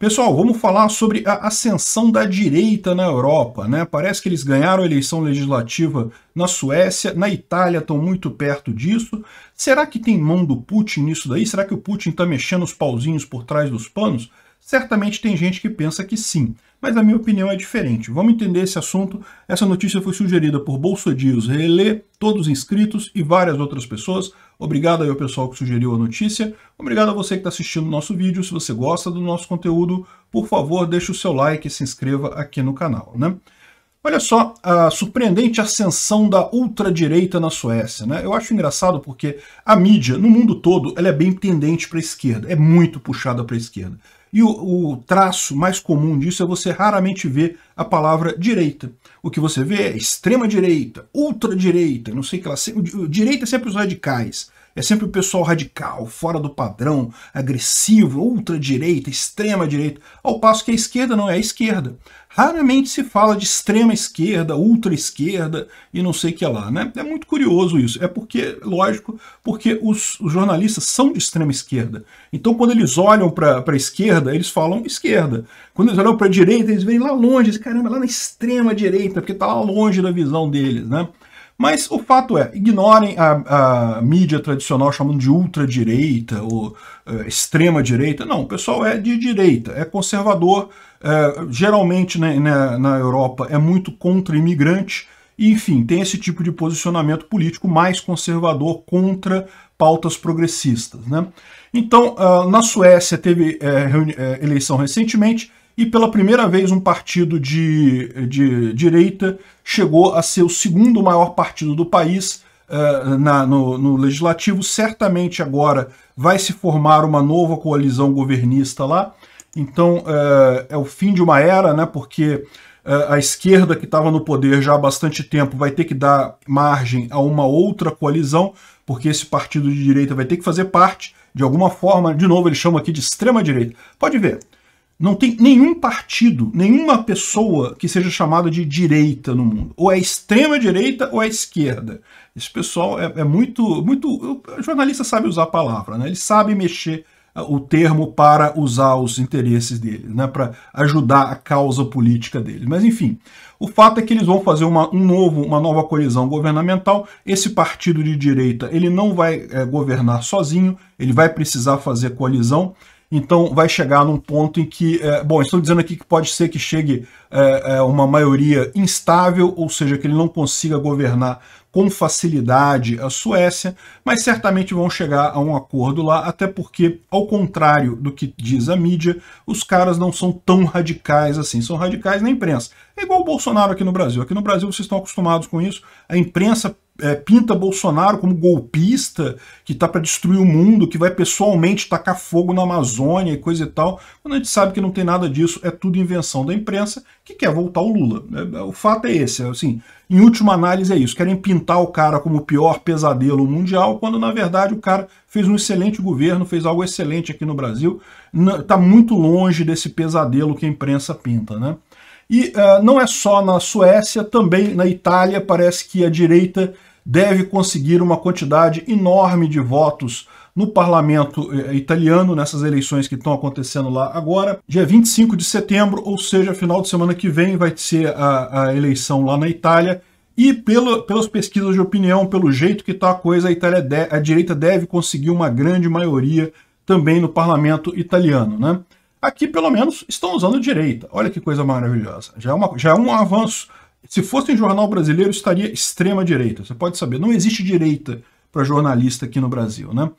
Pessoal, vamos falar sobre a ascensão da direita na Europa. Né? Parece que eles ganharam a eleição legislativa na Suécia, na Itália estão muito perto disso. Será que tem mão do Putin nisso daí? Será que o Putin está mexendo os pauzinhos por trás dos panos? Certamente tem gente que pensa que sim mas a minha opinião é diferente. Vamos entender esse assunto. Essa notícia foi sugerida por Bolsodios Relê, todos inscritos e várias outras pessoas. Obrigado aí ao pessoal que sugeriu a notícia. Obrigado a você que está assistindo o nosso vídeo. Se você gosta do nosso conteúdo, por favor, deixe o seu like e se inscreva aqui no canal. Né? Olha só a surpreendente ascensão da ultradireita na Suécia. Né? Eu acho engraçado porque a mídia, no mundo todo, ela é bem tendente para a esquerda, é muito puxada para a esquerda. E o, o, traço mais comum disso é você raramente ver a palavra direita. O que você vê é extrema-direita, ultra direita não sei o que lá. Direita é sempre os radicais. É sempre o pessoal radical, fora do padrão, agressivo, ultradireita, extrema-direita, ao passo que a esquerda não é a esquerda. Raramente se fala de extrema-esquerda, ultra-esquerda e não sei o que lá, né? É muito curioso isso. É porque, lógico, porque os, os jornalistas são de extrema-esquerda. Então, quando eles olham para a esquerda, eles falam esquerda. Quando eles olham para a direita, eles veem lá longe, caramba, é lá na extrema-direita, porque está lá longe da visão deles, né? Mas o fato é, ignorem a, a mídia tradicional chamando de ultradireita ou uh, extrema-direita. Não, o pessoal é de direita, é conservador. Uh, geralmente né, na, na Europa é muito contra-imigrante. E, enfim, tem esse tipo de posicionamento político mais conservador contra pautas progressistas. Né? Então, uh, na Suécia teve eh, eleição recentemente e pela primeira vez um partido de, de direita chegou a ser o segundo maior partido do país uh, na, no, no, legislativo. Certamente agora vai se formar uma nova coalizão governista lá. Então uh, é o fim de uma era, né? Porque eh, a esquerda que estava no poder já há bastante tempo vai ter que dar margem a uma outra coalizão, porque esse partido de direita vai ter que fazer parte de alguma forma. De novo, eles chamam aqui de extrema direita. Pode ver. Não tem nenhum partido, nenhuma pessoa que seja chamada de direita no mundo. Ou é extrema-direita ou é esquerda. Esse pessoal é, é muito. muito o jornalista sabe usar a palavra, né? ele sabe mexer ah, o termo para usar os interesses dele, né, para ajudar a causa política dele. Mas enfim, o fato é que eles vão fazer uma, um novo, uma nova colisão governamental. Esse partido de direita ele não vai é, governar sozinho, ele vai precisar fazer colisão. Então vai chegar num ponto em que, é, bom, estou dizendo aqui que pode ser que chegue é, é uma maioria instável, ou seja, que ele não consiga governar com facilidade a Suécia, mas certamente vão chegar a um acordo lá, até porque, ao contrário do que diz a mídia, os caras não são tão radicais assim, são radicais na imprensa. É igual o Bolsonaro aqui no Brasil. Aqui no Brasil vocês estão acostumados com isso, a imprensa é, pinta Bolsonaro como golpista, que está para destruir o mundo, que vai pessoalmente tacar fogo na Amazônia e coisa e tal, quando a gente sabe que não tem nada disso, é tudo invenção da imprensa que quer voltar o Lula. É, é, o fato é esse, é assim, em última análise é isso, querem pintar o cara como o pior pesadelo mundial, quando na verdade o cara fez um excelente governo, fez algo excelente aqui no Brasil, está muito longe desse pesadelo que a imprensa pinta, né? E uh, não é só na Suécia, também na Itália parece que a direita deve conseguir uma quantidade enorme de votos no parlamento eh, italiano, nessas eleições que estão acontecendo lá agora. Dia 25 de setembro, ou seja, final de semana que vem, vai ser a, a eleição lá na Itália. E pelo, pelas pesquisas de opinião, pelo jeito que está a coisa, a, Itália de, a direita deve conseguir uma grande maioria também no parlamento italiano. Né? Aqui, pelo menos, estão usando direita. Olha que coisa maravilhosa. Já é, uma, já é um avanço. Se fosse em jornal brasileiro, estaria extrema direita. Você pode saber, não existe direita para jornalista aqui no Brasil. Né?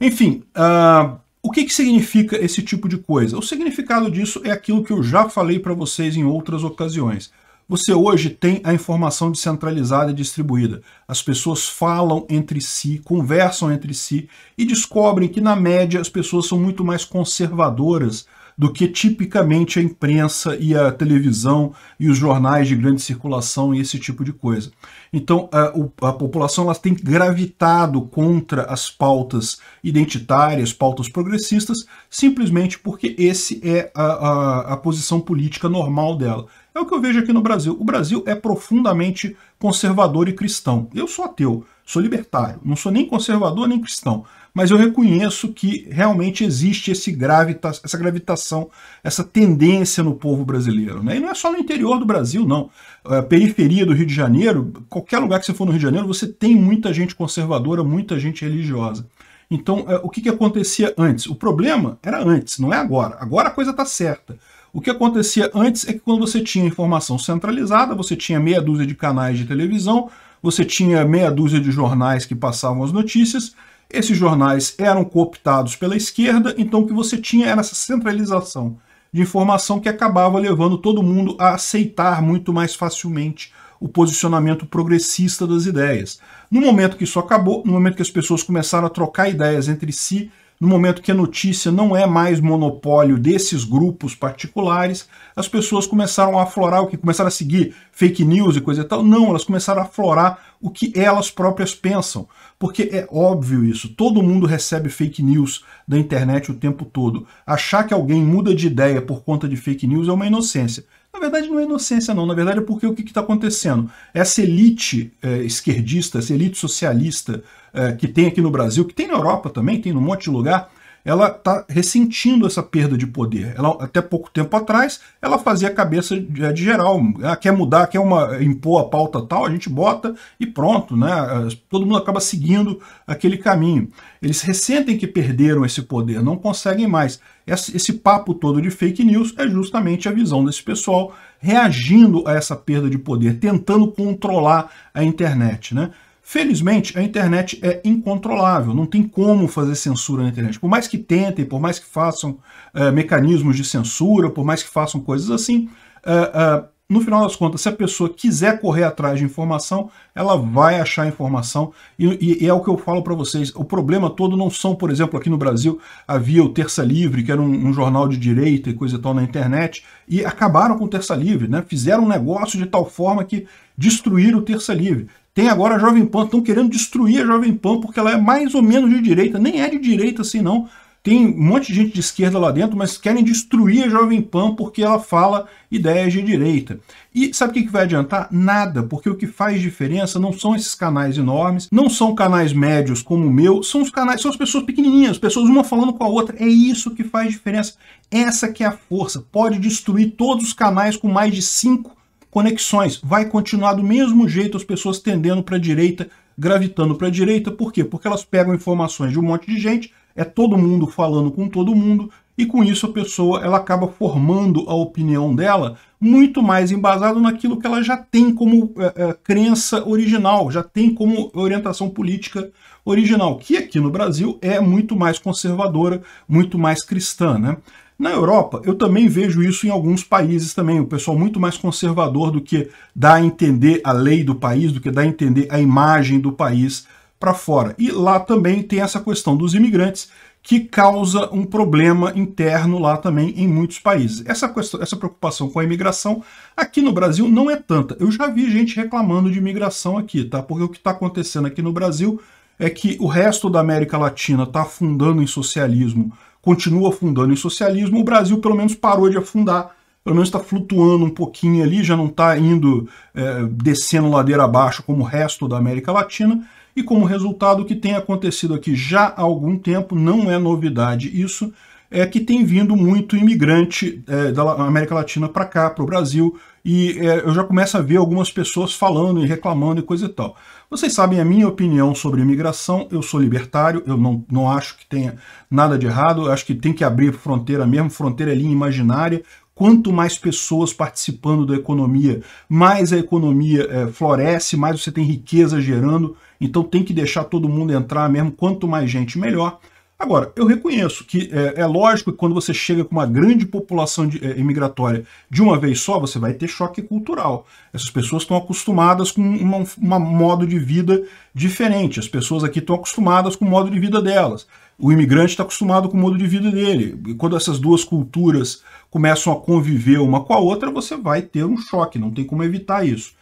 Enfim, uh, o que, que significa esse tipo de coisa? O significado disso é aquilo que eu já falei para vocês em outras ocasiões. Você hoje tem a informação descentralizada e distribuída. As pessoas falam entre si, conversam entre si e descobrem que, na média, as pessoas são muito mais conservadoras do que tipicamente a imprensa e a televisão e os jornais de grande circulação e esse tipo de coisa. Então a, a população ela tem gravitado contra as pautas identitárias, pautas progressistas, simplesmente porque esse é a, a, a posição política normal dela. É o que eu vejo aqui no Brasil. O Brasil é profundamente conservador e cristão. Eu sou ateu, Sou libertário, não sou nem conservador nem cristão, mas eu reconheço que realmente existe esse gravita essa gravitação, essa tendência no povo brasileiro. Né? E não é só no interior do Brasil, não. A periferia do Rio de Janeiro, qualquer lugar que você for no Rio de Janeiro, você tem muita gente conservadora, muita gente religiosa. Então, é, o que, que acontecia antes? O problema era antes, não é agora. Agora a coisa está certa. O que acontecia antes é que quando você tinha informação centralizada, você tinha meia dúzia de canais de televisão, você tinha meia dúzia de jornais que passavam as notícias, esses jornais eram cooptados pela esquerda, então o que você tinha era essa centralização de informação que acabava levando todo mundo a aceitar muito mais facilmente o posicionamento progressista das ideias. No momento que isso acabou, no momento que as pessoas começaram a trocar ideias entre si no momento que a notícia não é mais monopólio desses grupos particulares, as pessoas começaram a aflorar o que começaram a seguir fake news e coisa e tal. Não, elas começaram a aflorar o que elas próprias pensam. Porque é óbvio isso, todo mundo recebe fake news da internet o tempo todo. Achar que alguém muda de ideia por conta de fake news é uma inocência. Na verdade, não é inocência, não. Na verdade, é porque o que está acontecendo? Essa elite é, esquerdista, essa elite socialista é, que tem aqui no Brasil, que tem na Europa também, tem num monte de lugar, ela está ressentindo essa perda de poder. Ela, até pouco tempo atrás, ela fazia a cabeça de, é, de geral. Ela ah, quer mudar, quer uma, impor a pauta tal, a gente bota e pronto. Né? Ah, todo mundo acaba seguindo aquele caminho. Eles ressentem que perderam esse poder, não conseguem mais. Esse, esse papo todo de fake news é justamente a visão desse pessoal reagindo a essa perda de poder, tentando controlar a internet. Né? Felizmente, a internet é incontrolável, não tem como fazer censura na internet. Por mais que tentem, por mais que façam é, mecanismos de censura, por mais que façam coisas assim, é, é, no final das contas, se a pessoa quiser correr atrás de informação, ela vai achar informação. E, e é o que eu falo para vocês. O problema todo não são, por exemplo, aqui no Brasil, havia o Terça Livre, que era um, um, jornal de direita e coisa e tal na internet, e acabaram com o Terça Livre, né? Fizeram um negócio de tal forma que destruíram o Terça Livre. Tem agora a Jovem Pan, estão querendo destruir a Jovem Pan porque ela é mais ou menos de direita, nem é de direita assim não. Tem um monte de gente de esquerda lá dentro, mas querem destruir a Jovem Pan porque ela fala ideias de direita. E sabe o que vai adiantar? Nada, porque o que faz diferença não são esses canais enormes, não são canais médios como o meu, são os canais, são as pessoas pequenininhas, pessoas uma falando com a outra. É isso que faz diferença. Essa que é a força. Pode destruir todos os canais com mais de 5 conexões. Vai continuar do mesmo jeito as pessoas tendendo para a direita, gravitando para a direita. Por quê? Porque elas pegam informações de um monte de gente, é todo mundo falando com todo mundo, e com isso a pessoa ela acaba formando a opinião dela muito mais embasado naquilo que ela já tem como é, é, crença original, já tem como orientação política original, que aqui no Brasil é muito mais conservadora, muito mais cristã. Né? Na Europa, eu também vejo isso em alguns países também, o pessoal muito mais conservador do que dá a entender a lei do país, do que dá a entender a imagem do país para fora. E lá também tem essa questão dos imigrantes, que causa um problema interno lá também em muitos países. Essa, questão, essa preocupação com a imigração aqui no Brasil não é tanta. Eu já vi gente reclamando de imigração aqui, tá? Porque o que está acontecendo aqui no Brasil é que o resto da América Latina está afundando em socialismo continua afundando em socialismo, o Brasil pelo menos parou de afundar, pelo menos está flutuando um pouquinho ali, já não está indo é, descendo ladeira abaixo como o resto da América Latina, e como resultado, o que tem acontecido aqui já há algum tempo, não é novidade isso, é que tem vindo muito imigrante é, da América Latina para cá, para o Brasil, e é, eu já começo a ver algumas pessoas falando e reclamando e coisa e tal. Vocês sabem a minha opinião sobre imigração, eu sou libertário, eu não, não acho que tenha nada de errado, acho que tem que abrir fronteira mesmo, fronteira é linha imaginária, quanto mais pessoas participando da economia, mais a economia é, floresce, mais você tem riqueza gerando, então tem que deixar todo mundo entrar mesmo, quanto mais gente melhor, Agora, eu reconheço que é, é, lógico que quando você chega com uma grande população de, é, imigratória de uma vez só, você vai ter choque cultural. Essas pessoas estão acostumadas com um modo de vida diferente. As pessoas aqui estão acostumadas com o modo de vida delas. O imigrante está acostumado com o modo de vida dele. E quando essas duas culturas começam a conviver uma com a outra, você vai ter um choque, não tem como evitar isso.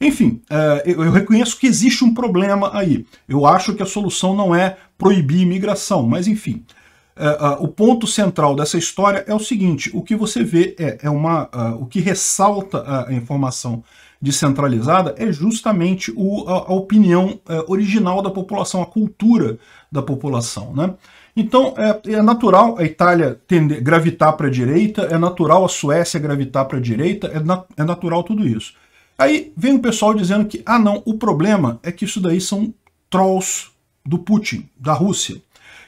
Enfim, eh, eu reconheço que existe um problema aí. Eu acho que a solução não é proibir imigração, mas enfim. Eh, eh, o ponto central dessa história é o seguinte: o que você vê é, é uma. O que ressalta a informação descentralizada é justamente a, opinião original da população, a cultura da população. Né? Então, é, natural a Itália gravitar para a direita, é natural a Suécia gravitar para a direita, é, é natural tudo isso. Aí vem o pessoal dizendo que, ah não, o problema é que isso daí são trolls do Putin, da Rússia.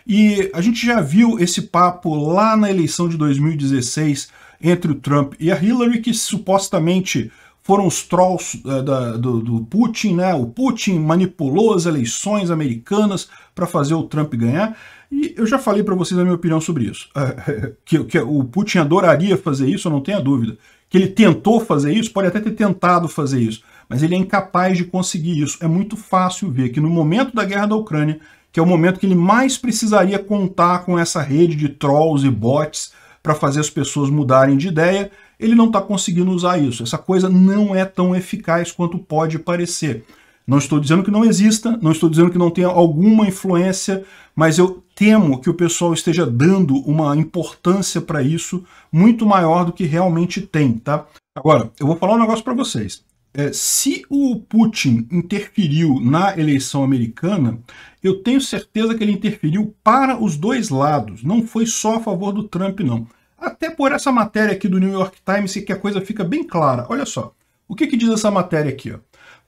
E a gente já viu esse papo lá na eleição de 2016 entre o Trump e a Hillary, que supostamente foram os trolls uh, da, do, do, Putin, né? O Putin manipulou as eleições americanas para fazer o Trump ganhar. E eu já falei para vocês a minha opinião sobre isso. Uh, que, que o Putin adoraria fazer isso, eu não tenho a dúvida que ele tentou fazer isso, pode até ter tentado fazer isso, mas ele é incapaz de conseguir isso. É muito fácil ver que no momento da guerra da Ucrânia, que é o momento que ele mais precisaria contar com essa rede de trolls e bots para fazer as pessoas mudarem de ideia, ele não está conseguindo usar isso. Essa coisa não é tão eficaz quanto pode parecer. Não estou dizendo que não exista, não estou dizendo que não tenha alguma influência, mas eu temo que o pessoal esteja dando uma importância para isso muito maior do que realmente tem, tá? Agora, eu vou falar um negócio para vocês. É, se o Putin interferiu na eleição americana, eu tenho certeza que ele interferiu para os dois lados, não foi só a favor do Trump, não. Até por essa matéria aqui do New York Times, que a coisa fica bem clara. Olha só, o que, que diz essa matéria aqui? Ó?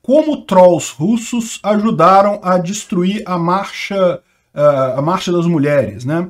Como trolls russos ajudaram a destruir a marcha eh, a Marcha das Mulheres, né?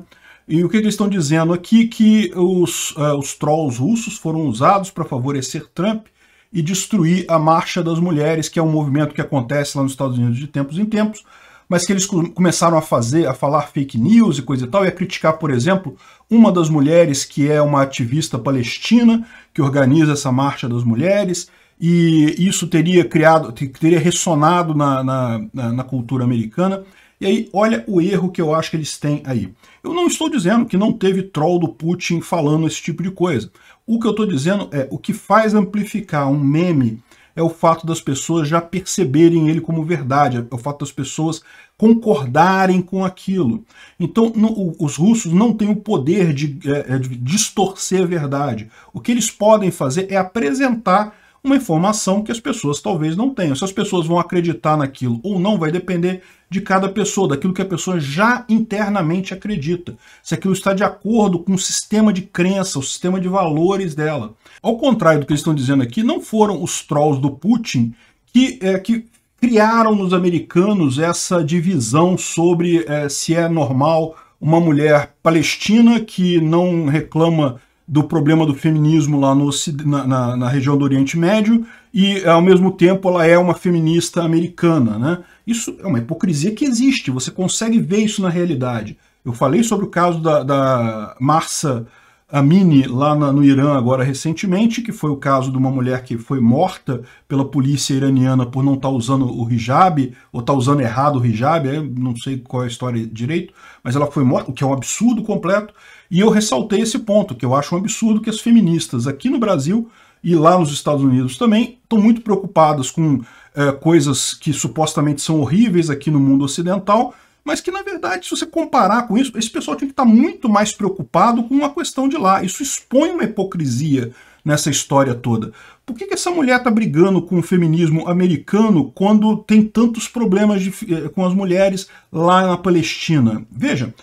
E o que eles estão dizendo aqui? Que os, uh, os trolls russos foram usados para favorecer Trump e destruir a Marcha das Mulheres, que é um movimento que acontece lá nos Estados Unidos de tempos em tempos, mas que eles começaram a fazer, a falar fake news e coisa e tal, e a criticar, por exemplo, uma das mulheres que é uma ativista palestina que organiza essa Marcha das Mulheres, e isso teria criado, teria ressonado na, na, na cultura americana. E aí, olha o erro que eu acho que eles têm aí. Eu não estou dizendo que não teve troll do Putin falando esse tipo de coisa. O que eu estou dizendo é, o que faz amplificar um meme é o fato das pessoas já perceberem ele como verdade, é o fato das pessoas concordarem com aquilo. Então, no, os russos não têm o poder de, é, é, de distorcer a verdade. O que eles podem fazer é apresentar uma informação que as pessoas talvez não tenham. Se as pessoas vão acreditar naquilo ou não, vai depender de cada pessoa, daquilo que a pessoa já internamente acredita. Se aquilo está de acordo com o sistema de crença, o sistema de valores dela. Ao contrário do que eles estão dizendo aqui, não foram os trolls do Putin que, é, que criaram nos americanos essa divisão sobre é, se é normal uma mulher palestina que não reclama do problema do feminismo lá no, na, na, na, região do Oriente Médio e, ao mesmo tempo, ela é uma feminista americana. Né? Isso é uma hipocrisia que existe, você consegue ver isso na realidade. Eu falei sobre o caso da, da Marcia Amini lá na, no Irã agora recentemente, que foi o caso de uma mulher que foi morta pela polícia iraniana por não estar tá usando o hijab, ou estar tá usando errado o hijab, não sei qual é a história direito, mas ela foi morta, o que é um absurdo completo, e eu ressaltei esse ponto, que eu acho um absurdo que as feministas aqui no Brasil e lá nos Estados Unidos também estão muito preocupadas com é, coisas que supostamente são horríveis aqui no mundo ocidental, mas que na verdade, se você comparar com isso, esse pessoal tinha que estar muito mais preocupado com a questão de lá. Isso expõe uma hipocrisia nessa história toda. Por que, que essa mulher está brigando com o feminismo americano quando tem tantos problemas de, eh, com as mulheres lá na Palestina? Veja,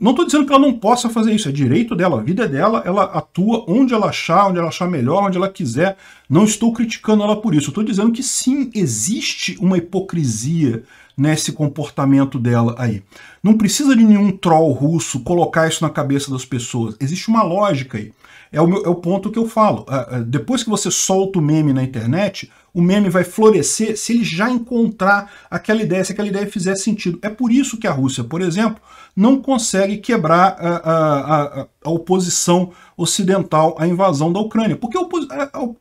não estou dizendo que ela não possa fazer isso, é direito dela, a vida é dela, ela atua onde ela achar, onde ela achar melhor, onde ela quiser. Não estou criticando ela por isso, estou dizendo que sim, existe uma hipocrisia nesse né, comportamento dela aí. Não precisa de nenhum troll russo colocar isso na cabeça das pessoas. Existe uma lógica aí. É o, meu, é o ponto que eu falo. Ah, ah, depois que você solta o meme na internet, o meme vai florescer se ele já encontrar aquela ideia, se aquela ideia fizer sentido. É por isso que a Rússia, por exemplo, não consegue quebrar a, a, a, a oposição ocidental à invasão da Ucrânia. Porque a,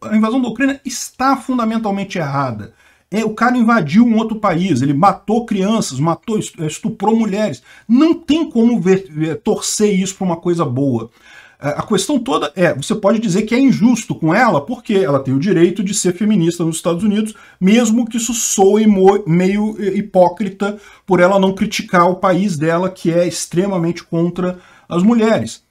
a invasão da Ucrânia está fundamentalmente errada. É, o cara invadiu um outro país, ele matou crianças, matou, é, estuprou mulheres. Não tem como ver, torcer isso para uma coisa boa. É, a questão toda é, você pode dizer que é injusto com ela, porque ela tem o direito de ser feminista nos Estados Unidos, mesmo que isso soe meio é, hipócrita por ela não criticar o país dela, que é extremamente contra as mulheres.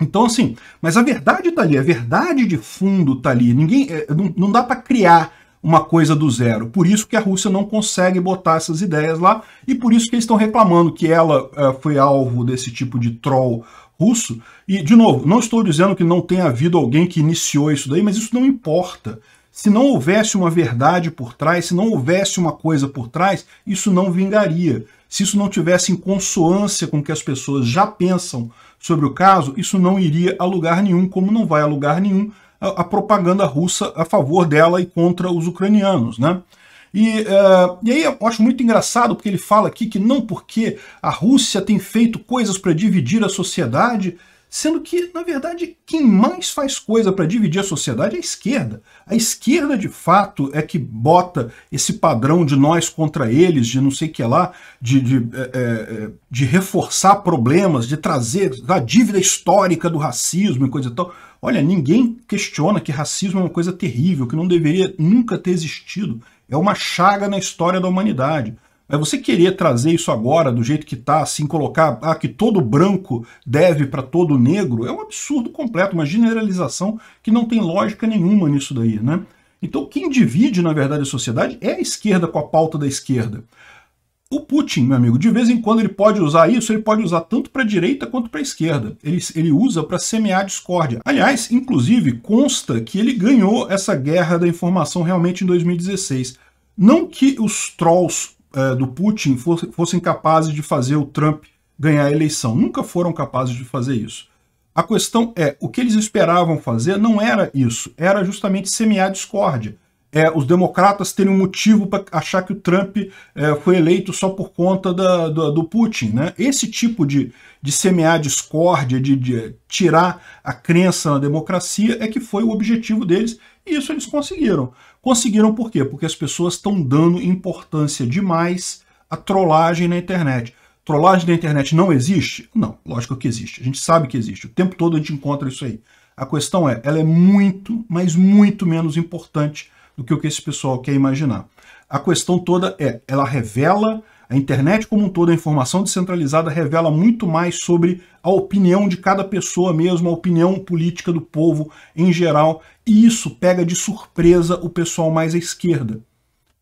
Então, assim, mas a verdade está ali, a verdade de fundo está ali. Ninguém, não, não dá para criar uma coisa do zero. Por isso que a Rússia não consegue botar essas ideias lá e por isso que eles estão reclamando que ela uh, foi alvo desse tipo de troll russo. E, de novo, não estou dizendo que não tenha havido alguém que iniciou isso daí, mas isso não importa. Se não houvesse uma verdade por trás, se não houvesse uma coisa por trás, isso não vingaria. Se isso não tivesse em consoância com o que as pessoas já pensam sobre o caso, isso não iria a lugar nenhum, como não vai a lugar nenhum a, propaganda russa a favor dela e contra os ucranianos. Né? E, uh, e, aí eu acho muito engraçado porque ele fala aqui que não porque a Rússia tem feito coisas para dividir a sociedade, sendo que, na verdade, quem mais faz coisa para dividir a sociedade é a esquerda. A esquerda, de fato, é que bota esse padrão de nós contra eles, de não sei o que lá, de, de, é, é, é de reforçar problemas, de trazer a dívida histórica do racismo e coisa e tal. Olha, ninguém questiona que racismo é uma coisa terrível, que não deveria nunca ter existido. É uma chaga na história da humanidade. É você querer trazer isso agora do jeito que está, assim, colocar ah, que todo branco deve para todo negro, é um absurdo completo, uma generalização que não tem lógica nenhuma nisso daí, né? Então quem divide, na verdade, a sociedade é a esquerda com a pauta da esquerda. O Putin, meu amigo, de vez em quando ele pode usar isso, ele pode usar tanto para a direita quanto para a esquerda. Ele, ele usa para semear discórdia. Aliás, inclusive, consta que ele ganhou essa guerra da informação realmente em 2016. Não que os trolls é, do Putin fossem capazes de fazer o Trump ganhar a eleição. Nunca foram capazes de fazer isso. A questão é, o que eles esperavam fazer não era isso, era justamente semear discórdia. É, os democratas terem um motivo para achar que o Trump é, foi eleito só por conta da, do Putin. Né? Esse tipo de, de semear discórdia, de, de tirar a crença na democracia, é que foi o objetivo deles, e isso eles conseguiram. Conseguiram por quê? Porque as pessoas estão dando importância demais à trollagem na internet. Trollagem na internet não existe? Não, lógico que existe. A gente sabe que existe. O tempo todo a gente encontra isso aí. A questão é, ela é muito, mas muito menos importante do que o que esse pessoal quer imaginar. A questão toda é, ela revela a internet como um todo, a informação descentralizada revela muito mais sobre a opinião de cada pessoa mesmo, a opinião política do povo em geral, e isso pega de surpresa o pessoal mais à esquerda.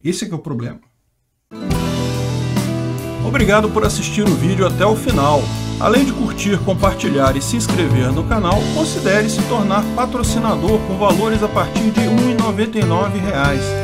Esse é que é o problema. Obrigado por assistir o vídeo até o final. Além de curtir, compartilhar e se inscrever no canal, considere se tornar patrocinador com valores a partir de R$ 1,99